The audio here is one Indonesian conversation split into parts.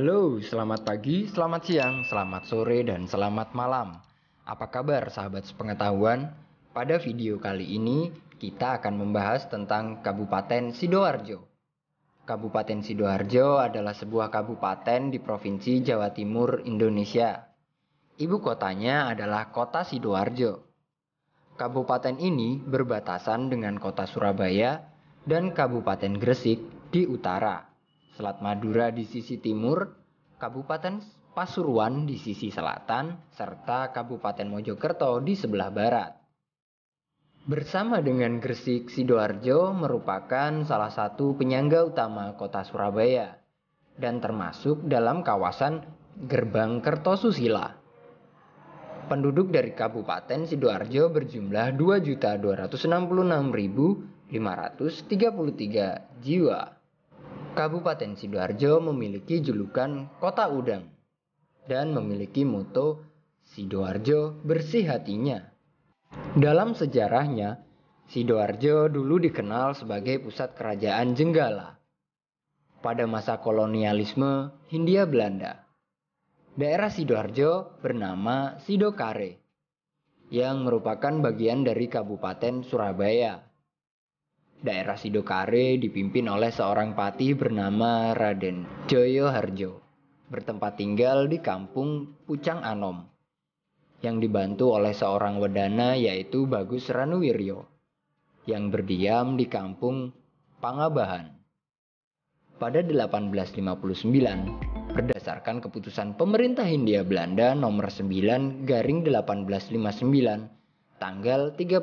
Halo, selamat pagi, selamat siang, selamat sore, dan selamat malam. Apa kabar sahabat sepengetahuan? Pada video kali ini, kita akan membahas tentang Kabupaten Sidoarjo. Kabupaten Sidoarjo adalah sebuah kabupaten di Provinsi Jawa Timur, Indonesia. Ibu kotanya adalah Kota Sidoarjo. Kabupaten ini berbatasan dengan Kota Surabaya dan Kabupaten Gresik di utara. Selat Madura di sisi timur, Kabupaten Pasuruan di sisi selatan, serta Kabupaten Mojokerto di sebelah barat. Bersama dengan Gresik, Sidoarjo merupakan salah satu penyangga utama kota Surabaya dan termasuk dalam kawasan Gerbang Kertosusila. Penduduk dari Kabupaten Sidoarjo berjumlah 2.266.533 jiwa. Kabupaten Sidoarjo memiliki julukan Kota Udang dan memiliki moto Sidoarjo bersih hatinya. Dalam sejarahnya, Sidoarjo dulu dikenal sebagai pusat kerajaan Jenggala. Pada masa kolonialisme Hindia Belanda, daerah Sidoarjo bernama Sidokare yang merupakan bagian dari Kabupaten Surabaya Daerah Sidokare dipimpin oleh seorang patih bernama Raden Joyo Harjo, bertempat tinggal di kampung Pucang Anom, yang dibantu oleh seorang wedana yaitu Bagus Ranuwiryo, yang berdiam di kampung Pangabahan. Pada 1859, berdasarkan keputusan pemerintah Hindia Belanda nomor 9 garing 1859, tanggal 31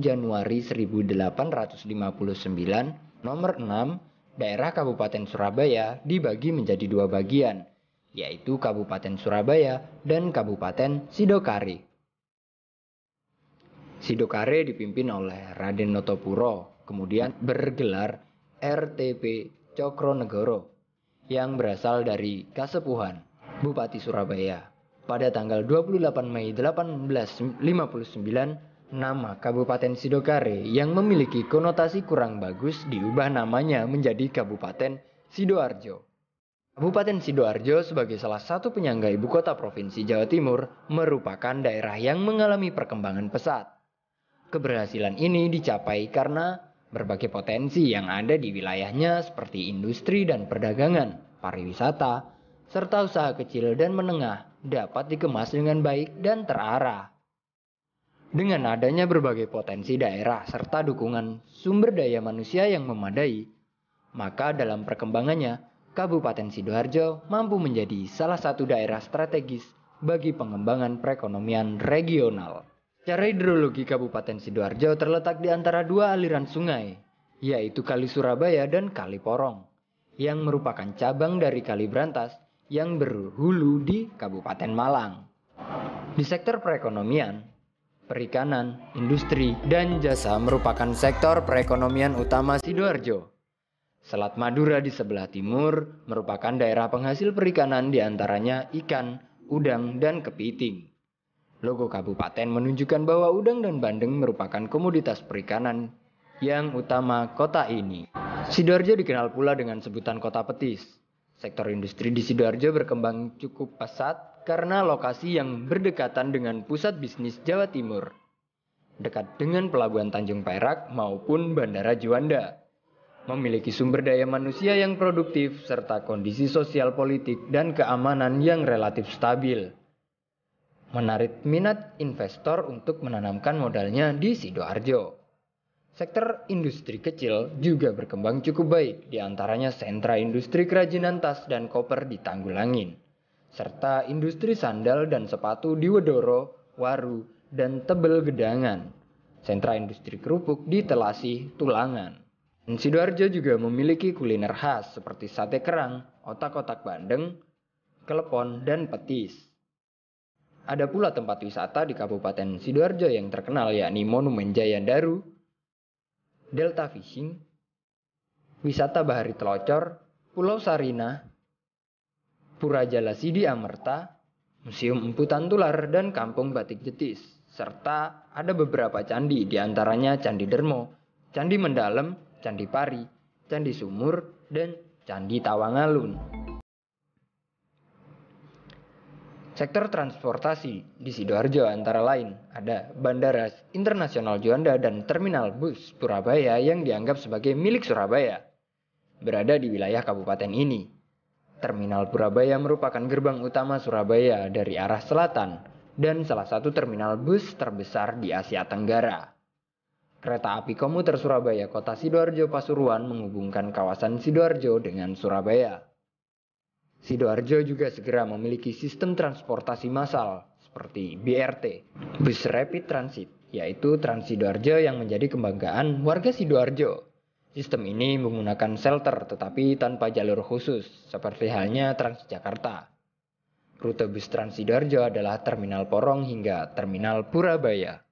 Januari 1859 nomor 6 daerah Kabupaten Surabaya dibagi menjadi dua bagian yaitu Kabupaten Surabaya dan Kabupaten Sidokari. Sidokare dipimpin oleh Raden Notopuro, kemudian bergelar RTP Cokronegoro yang berasal dari Kasepuhan, Bupati Surabaya pada tanggal 28 Mei 1859 nama Kabupaten Sidokare yang memiliki konotasi kurang bagus diubah namanya menjadi Kabupaten Sidoarjo. Kabupaten Sidoarjo sebagai salah satu penyangga ibu kota Provinsi Jawa Timur merupakan daerah yang mengalami perkembangan pesat. Keberhasilan ini dicapai karena berbagai potensi yang ada di wilayahnya seperti industri dan perdagangan, pariwisata, serta usaha kecil dan menengah dapat dikemas dengan baik dan terarah. Dengan adanya berbagai potensi daerah serta dukungan sumber daya manusia yang memadai, maka dalam perkembangannya, Kabupaten Sidoarjo mampu menjadi salah satu daerah strategis bagi pengembangan perekonomian regional. Cara hidrologi Kabupaten Sidoarjo terletak di antara dua aliran sungai, yaitu Kali Surabaya dan Kali Porong, yang merupakan cabang dari Kali Brantas yang berhulu di Kabupaten Malang. Di sektor perekonomian, perikanan, industri, dan jasa merupakan sektor perekonomian utama Sidoarjo. Selat Madura di sebelah timur merupakan daerah penghasil perikanan diantaranya ikan, udang, dan kepiting. Logo kabupaten menunjukkan bahwa udang dan bandeng merupakan komoditas perikanan yang utama kota ini. Sidoarjo dikenal pula dengan sebutan kota petis. Sektor industri di Sidoarjo berkembang cukup pesat karena lokasi yang berdekatan dengan pusat bisnis Jawa Timur, dekat dengan pelabuhan Tanjung Perak maupun Bandara Juanda, memiliki sumber daya manusia yang produktif serta kondisi sosial politik dan keamanan yang relatif stabil. Menarik minat investor untuk menanamkan modalnya di Sidoarjo. Sektor industri kecil juga berkembang cukup baik, diantaranya sentra industri kerajinan tas dan koper di Tanggulangin, serta industri sandal dan sepatu di Wedoro, Waru, dan Tebel Gedangan. Sentra industri kerupuk di Telasi, Tulangan. Dan Sidoarjo juga memiliki kuliner khas seperti sate kerang, otak-otak bandeng, kelepon, dan petis. Ada pula tempat wisata di Kabupaten Sidoarjo yang terkenal yakni Monumen Jaya Daru, delta fishing, wisata bahari telocor, Pulau Sarina, Pura Jala Sidi Amerta, Museum Emputan Tular, dan Kampung Batik Jetis, serta ada beberapa candi, diantaranya Candi Dermo, Candi Mendalem, Candi Pari, Candi Sumur, dan Candi Tawangalun. Sektor transportasi di Sidoarjo antara lain ada Bandara Internasional Juanda dan Terminal Bus Surabaya yang dianggap sebagai milik Surabaya. Berada di wilayah kabupaten ini, Terminal Surabaya merupakan gerbang utama Surabaya dari arah selatan dan salah satu terminal bus terbesar di Asia Tenggara. Kereta api komuter Surabaya Kota Sidoarjo Pasuruan menghubungkan kawasan Sidoarjo dengan Surabaya. Sidoarjo juga segera memiliki sistem transportasi massal seperti BRT, Bus Rapid Transit, yaitu Trans Sidoarjo yang menjadi kebanggaan warga Sidoarjo. Sistem ini menggunakan shelter tetapi tanpa jalur khusus, seperti halnya Transjakarta. Rute bus Trans Sidoarjo adalah Terminal Porong hingga Terminal Purabaya.